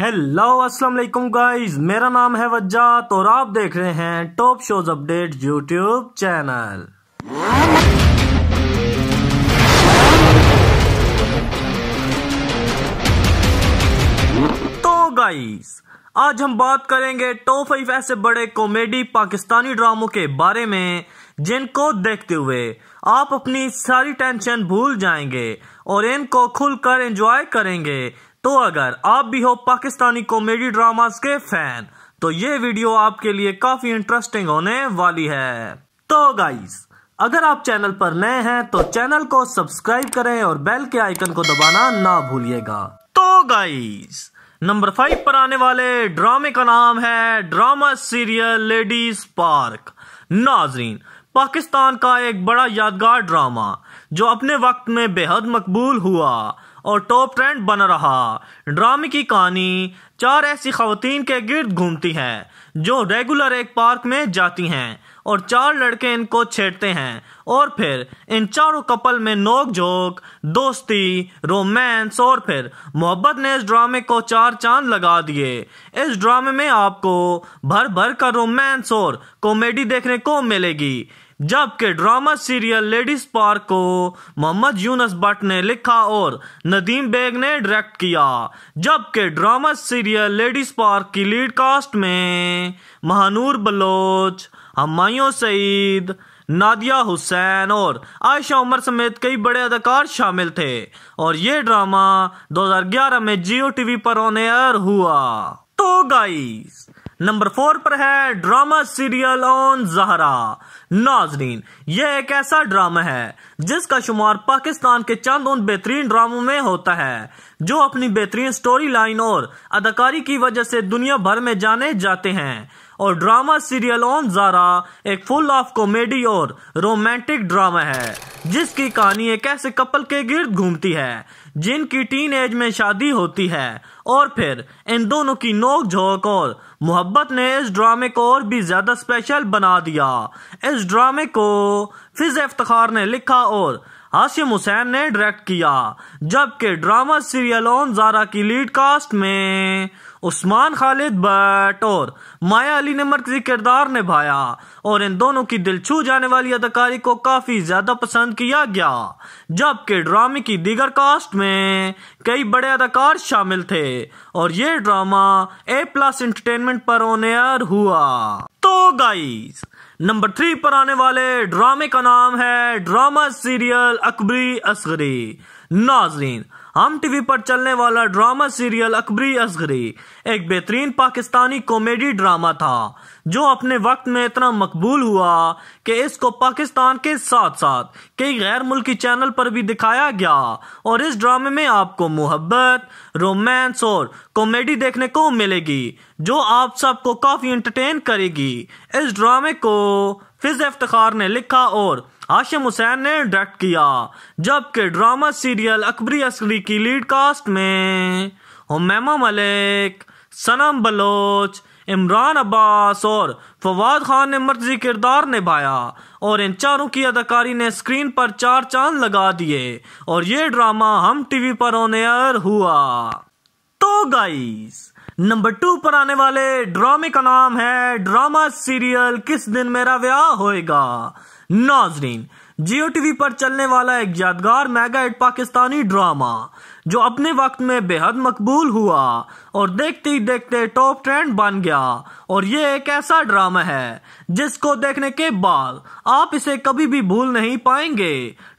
hello अस्सलाम वालेकुम guys मेरा नाम है वज्जात और आप देख रहे हैं top shows update YouTube channel तो गाइस आज हम बात करेंगे टॉप फाइव ऐसे बड़े कॉमेडी पाकिस्तानी ड्रामों के बारे में जिनको देखते हुए आप अपनी सारी टेंशन भूल जाएंगे और इनको खुलकर एंजॉय करेंगे तो अगर आप भी हो पाकिस्तानी कॉमेडी ड्रामास के फैन तो ये वीडियो आपके लिए काफी इंटरेस्टिंग होने वाली है तो गाइस अगर आप चैनल पर नए हैं तो चैनल को सब्सक्राइब करें और बेल के आइकन को दबाना ना भूलिएगा तो गाइस नंबर फाइव पर आने वाले ड्रामे का नाम है ड्रामा सीरियल लेडीज पार्क नाजरीन पाकिस्तान का एक बड़ा यादगार ड्रामा जो अपने वक्त में बेहद मकबूल हुआ और टॉप ट्रेंड बन रहा ड्रामे की कहानी चार ऐसी खातन के गिर्द घूमती हैं जो रेगुलर एक पार्क में जाती हैं और चार लड़के इनको छेड़ते हैं और फिर इन चारों कपल में नोक झोंक दोस्ती रोमांस और फिर मोहब्बत ने इस ड्रामे को चार चांद लगा दिए इस ड्रामे में आपको भर भर का रोमांस और कॉमेडी देखने को मिलेगी जबकि ड्रामा सीरियल लेडीज पार्क को मोहम्मद यूनस भट्ट ने लिखा और नदीम बेग ने डायरेक्ट किया जबकि drama serial serial ladies park की लीड कास्ट में महानूर बलोच हमायों सईद नादिया हुसैन और आयशा उमर समेत कई बड़े अदाकार शामिल थे और ये ड्रामा 2011 में जियो टीवी पर ऑन एयर हुआ तो गाइस नंबर फोर पर है ड्रामा सीरियल ऑन जहरा नाजरीन यह एक ऐसा ड्रामा है जिसका शुमार पाकिस्तान के चंद उन बेहतरीन ड्रामों में होता है जो अपनी बेहतरीन स्टोरी लाइन और अदाकारी की वजह से दुनिया भर में जाने जाते हैं और ड्रामा सीरियल ऑन जारा एक फुल ऑफ कॉमेडी और रोमांटिक ड्रामा है जिसकी कहानी एक ऐसे कपल के गिर्द घूमती है जिनकी टीन एज में शादी होती है और फिर इन दोनों की नोक झोंक और मोहब्बत ने इस ड्रामे को और भी ज़्यादा स्पेशल बना दिया इस ड्रामे को फिज़ इफ्तार ने लिखा और हाशिम हुसैन ने डायरेक्ट किया जबकि ड्रामा सीरियल ऑन जारा की लीड कास्ट में उस्मान खालिद भट्ट और माया अली ने मरकजी किरदार निभाया और इन दोनों की दिल छू जाने वाली अदाकारी को काफ़ी ज़्यादा पसंद किया गया जबकि ड्रामे की दीगर कास्ट में कई बड़े अदाकार शामिल थे और ये ड्रामा ए प्लस इंटरटेनमेंट पर ओनेर हुआ तो गाइस नंबर थ्री पर आने वाले ड्रामे का नाम है ड्रामा सीरियल अकबरी असगरी नाजरीन हम टीवी पर चलने वाला ड्रामा सीरियल अकबरी असगरी एक बेहतरीन पाकिस्तानी कॉमेडी ड्रामा था जो अपने वक्त में इतना मकबूल हुआ कि इसको पाकिस्तान के साथ साथ कई गैर मुल्की चैनल पर भी दिखाया गया और इस ड्रामे में आपको मोहब्बत रोमांस और कॉमेडी देखने को मिलेगी जो आप सबको काफ़ी इंटरटेन करेगी इस ड्रामे को फिज इफ्तार ने लिखा और आशिम हुसैन ने डायरेक्ट किया जबकि ड्रामा सीरियल अकबरी असली की लीड कास्ट में हुमैमा मलिक सनम बलोच इमरान अब्बास और फवाद खान ने मर्जी किरदार निभाया और इन चारों की अदाकारी ने स्क्रीन पर चार चांद लगा दिए और ये ड्रामा हम टीवी पर ऑन एयर हुआ तो गाइस नंबर टू पर आने वाले ड्रामे का नाम है ड्रामा सीरियल किस दिन मेरा ब्याह होएगा नाजरीन जियो टीवी पर चलने वाला एक यादगार मेगा हिट पाकिस्तानी ड्रामा जो अपने वक्त में बेहद मकबूल हुआ और देखते ही देखते टॉप ट्रेंड बन गया और ये एक ऐसा ड्रामा है जिसको देखने के बाद आप इसे कभी भी भूल नहीं पाएंगे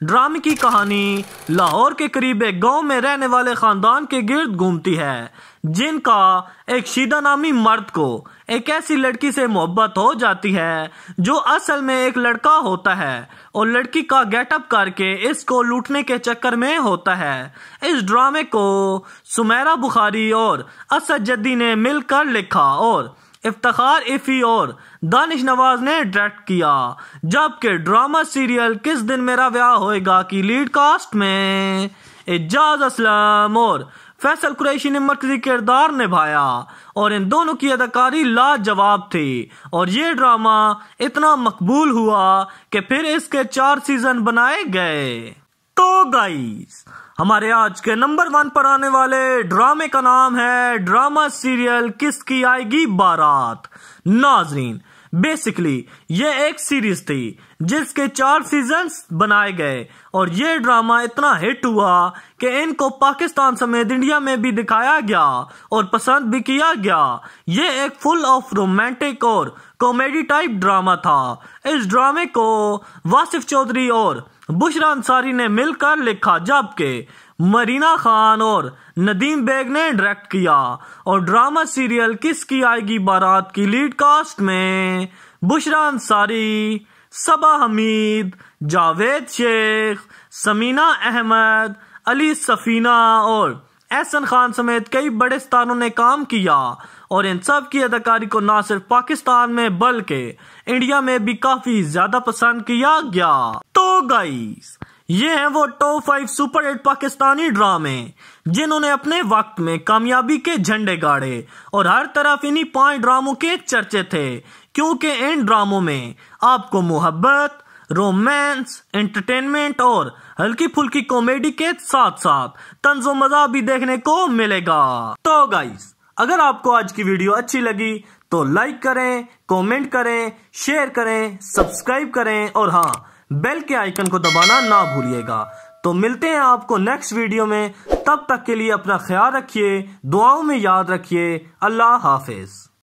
ड्रामे की कहानी लाहौर के करीब एक गांव में रहने वाले खानदान के गिर्द घूमती है जिनका एक शीदा नामी मर्द को एक ऐसी लड़की से मोहब्बत हो जाती है जो असल में एक लड़का होता है और लड़की का गेटअप करके इसको लूटने के चक्कर में होता है इस ड्रामे को सुमेरा बुखारी और जद्दी ने मिलकर लिखा और इफ्तार इफ़ी और दानिश नवाज ने डायरेक्ट किया जबकि ड्रामा सीरियल किस दिन मेरा व्याह होएगा की लीड कास्ट में एजाज असलम और फैसल कुरैशी ने मरकजी किरदार निभाया और इन दोनों की अदाकारी लाजवाब थी और ये ड्रामा इतना मकबूल हुआ कि फिर इसके चार सीज़न बनाए गए तो गाइस हमारे आज के नंबर वन पर आने वाले ड्रामे का नाम है ड्रामा सीरियल किसकी आएगी बारात नाजरीन बेसिकली ये एक सीरीज थी जिसके चार सीजन्स बनाए गए और ये ड्रामा इतना हिट हुआ कि इनको पाकिस्तान समेत इंडिया में भी दिखाया गया और पसंद भी किया गया ये एक फुल ऑफ रोमांटिक और कॉमेडी टाइप ड्रामा था इस ड्रामे को वासिफ चौधरी और बुशरा अंसारी ने मिलकर लिखा जबकि मरीना खान और नदीम बेग ने डायरेक्ट किया और ड्रामा सीरियल किसकी आएगी बारात की लीड कास्ट में बुशरा अंसारी सबा हमीद जावेद शेख समीना अहमद अली सफीना और एहसन खान समेत कई बड़े स्थानों ने काम किया और इन सब की अदाकारी को ना सिर्फ पाकिस्तान में बल्कि इंडिया में भी काफ़ी ज़्यादा पसंद किया गया गाइस ये हैं वो top five super hit Pakistani ड्रामे जिन्होंने अपने वक्त में कामयाबी के झंडे गाड़े और हर तरफ इन्हीं पांच ड्रामों के चर्चे थे क्योंकि इन ड्रामों में आपको मोहब्बत रोमांस एंटरटेनमेंट और हल्की फुल्की कॉमेडी के साथ साथ तंजो मजा भी देखने को मिलेगा तो गाइस अगर आपको आज की वीडियो अच्छी लगी तो लाइक करें कमेंट करें शेयर करें सब्सक्राइब करें और हाँ बेल के आइकन को दबाना ना भूलिएगा तो मिलते हैं आपको नेक्स्ट वीडियो में तब तक के लिए अपना ख्याल रखिए दुआओं में याद रखिए अल्लाह हाफिज़